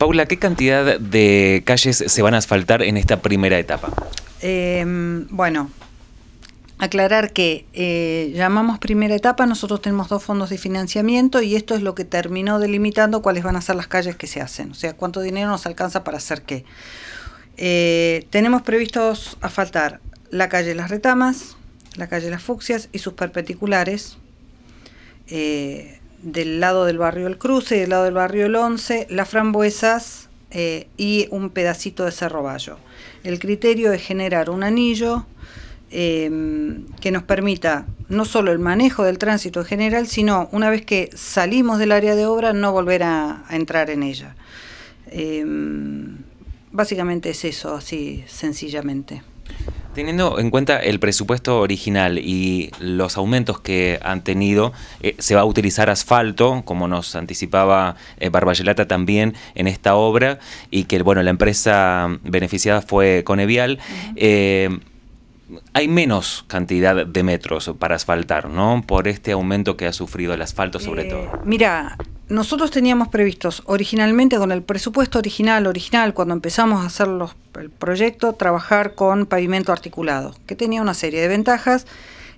Paula, ¿qué cantidad de calles se van a asfaltar en esta primera etapa? Em, bueno, aclarar que eh, llamamos primera etapa, nosotros tenemos dos fondos de financiamiento y esto es lo que terminó delimitando cuáles van a ser las calles que se hacen, o sea, cuánto dinero nos alcanza para hacer qué. Eh, tenemos previstos asfaltar la calle Las Retamas, la calle Las Fucsias y sus perpendiculares. Eh, del lado del barrio El Cruce del lado del barrio El Once, las frambuesas eh, y un pedacito de Cerro Bayo. El criterio es generar un anillo em, que nos permita no solo el manejo del tránsito en general, sino una vez que salimos del área de obra no volver a, entrar en ella. Em, básicamente es eso, así sencillamente. Teniendo en cuenta el presupuesto original y los aumentos que han tenido, eh, se va a utilizar asfalto, como nos anticipaba eh, también en esta obra, y que bueno, la empresa beneficiada fue Conevial. Eh, hay menos cantidad de metros para asfaltar, ¿no? Por este aumento que ha sufrido el asfalto sobre eh, todo. Mira, nosotros teníamos previstos originalmente con el presupuesto original, original, cuando empezamos a hacer el proyecto, trabajar con pavimento articulado, que tenía una serie de ventajas.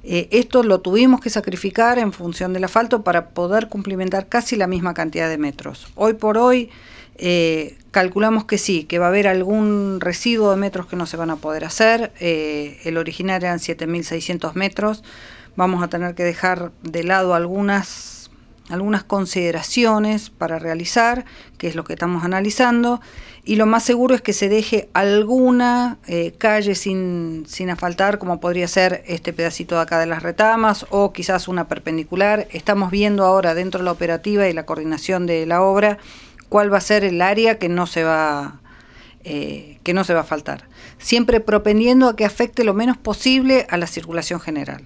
Eh, esto lo tuvimos que sacrificar en función del asfalto para poder cumplimentar casi la misma cantidad de metros. Hoy por hoy eh, calculamos que sí, que va a haber algún residuo de metros que no se van a poder hacer. Eh, el original eran 7.600 metros. Vamos a tener que dejar de lado algunas algunas consideraciones para realizar, que es lo que estamos analizando, y lo más seguro es que se deje alguna eh, calle sin, sin asfaltar, como podría ser este pedacito de acá de las retamas, o quizás una perpendicular. Estamos viendo ahora dentro de la operativa y la coordinación de la obra cuál va a ser el área que no se va, eh, que no se va a faltar, siempre propendiendo a que afecte lo menos posible a la circulación general.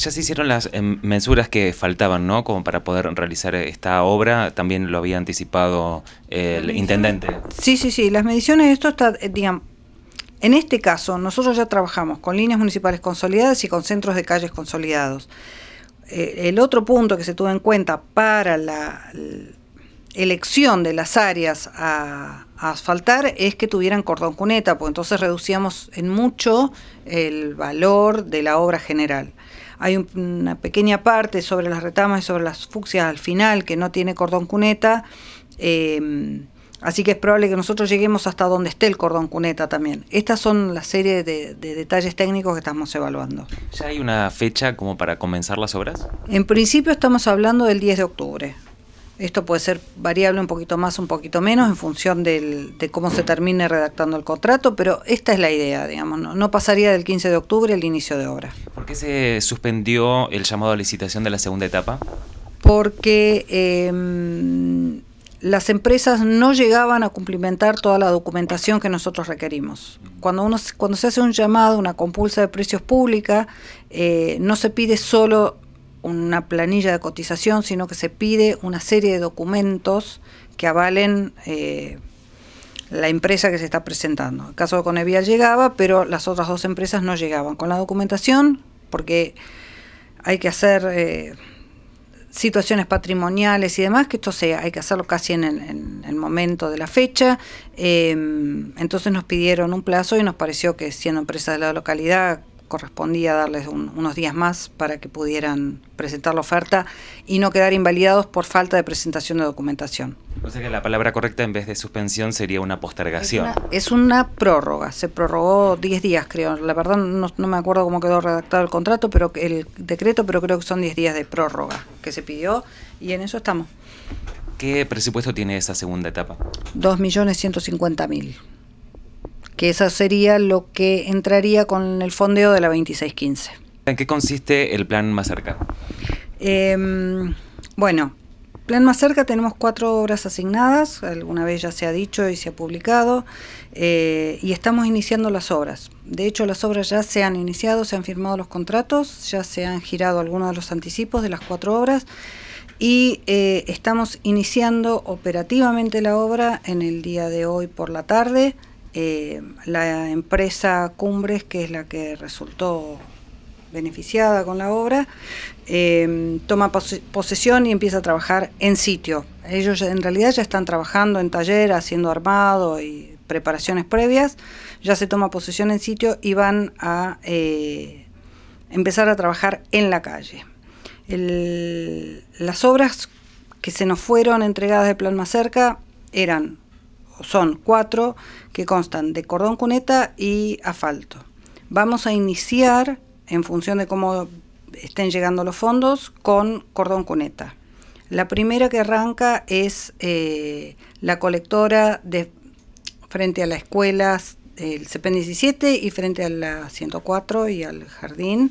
Ya se hicieron las em, mensuras que faltaban, ¿no? Como para poder realizar esta obra. También lo había anticipado el intendente. Sí, sí, sí. Las mediciones, esto está, eh, digamos, en este caso, nosotros ya trabajamos con líneas municipales consolidadas y con centros de calles consolidados. Eh, el otro punto que se tuvo en cuenta para la, elección de las áreas a, a, asfaltar es que tuvieran cordón cuneta, porque entonces reducíamos en mucho el valor de la obra general. Hay una pequeña parte sobre las retamas y sobre las fucsias al final que no tiene cordón cuneta. Em, así que es probable que nosotros lleguemos hasta donde esté el cordón cuneta también. Estas son la serie de, detalles técnicos que estamos evaluando. ¿Ya hay una fecha como para comenzar las obras? En principio estamos hablando del 10 de octubre. Esto puede ser variable un poquito más, un poquito menos, en función de cómo se termine redactando el contrato, pero esta es la idea, digamos, no, pasaría del 15 de octubre al inicio de obra. ¿Por qué se suspendió el llamado a licitación de la segunda etapa? Porque em, las empresas no llegaban a cumplimentar toda la documentación que nosotros requerimos. Cuando, uno, cuando se hace un llamado, una compulsa de precios pública, eh, no se pide solo una planilla de cotización, sino que se pide una serie de documentos que avalen eh, la empresa que se está presentando. El caso de Conevial llegaba, pero las otras dos empresas no llegaban. Con la documentación porque hay que hacer eh, situaciones patrimoniales y demás, que esto sea, hay que hacerlo casi en el, momento de la fecha. Eh, entonces nos pidieron un plazo y nos pareció que siendo empresa de la localidad correspondía darles unos días más para que pudieran presentar la oferta y no quedar invalidados por falta de presentación de documentación. O sea que la palabra correcta en vez de suspensión sería una postergación. Es una, prórroga, se prorrogó 10 días creo, la verdad no, me acuerdo cómo quedó redactado el contrato, pero el decreto, pero creo que son 10 días de prórroga que se pidió y en eso estamos. ¿Qué presupuesto tiene esa segunda etapa? 2.150.000 que eso sería lo que entraría con el fondeo de la 2615. ¿En qué consiste el plan más cerca? Em, bueno, plan más cerca tenemos cuatro obras asignadas, alguna vez ya se ha dicho y se ha publicado, eh, y estamos iniciando las obras. De hecho, las obras ya se han iniciado, se han firmado los contratos, ya se han girado algunos de los anticipos de las cuatro obras y eh, estamos iniciando operativamente la obra en el día de hoy por la tarde. Eh, la empresa Cumbres, que es la que resultó beneficiada con la obra, eh, toma posesión y empieza a trabajar en sitio. Ellos en realidad ya están trabajando en taller, haciendo armado y preparaciones previas, ya se toma posesión en sitio y van a eh, empezar a trabajar en la calle. las obras que se nos fueron entregadas de Plan Más Cerca eran son cuatro que constan de cordón cuneta y asfalto. Vamos a iniciar, en función de cómo estén llegando los fondos, con cordón cuneta. La primera que arranca es eh, la colectora de frente a la escuela, el CPN 17 y frente a la 104 y al jardín.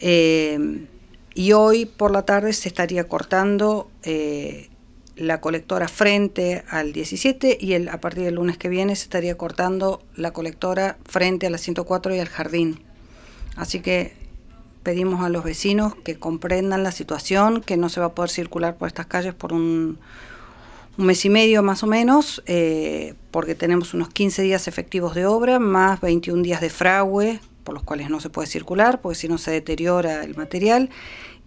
Eh, y hoy por la tarde se estaría cortando eh, la colectora frente al 17 y el, a partir del lunes que viene se estaría cortando la colectora frente a la 104 y al jardín. Así que pedimos a los vecinos que comprendan la situación, que no se va a poder circular por estas calles por un, mes y medio más o menos, eh, porque tenemos unos 15 días efectivos de obra, más 21 días de fragüe, por los cuales no se puede circular, porque si no se deteriora el material,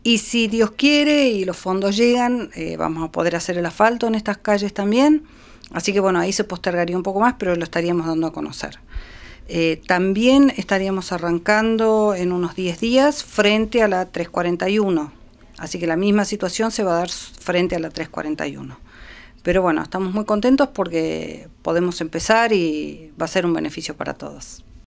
y si Dios quiere y los fondos llegan, eh, vamos a poder hacer el asfalto en estas calles también. Así que bueno, ahí se postergaría un poco más, pero lo estaríamos dando a conocer. Eh, también estaríamos arrancando en unos 10 días frente a la 341. Así que la misma situación se va a dar frente a la 341. Pero bueno, estamos muy contentos porque podemos empezar y va a ser un beneficio para todos.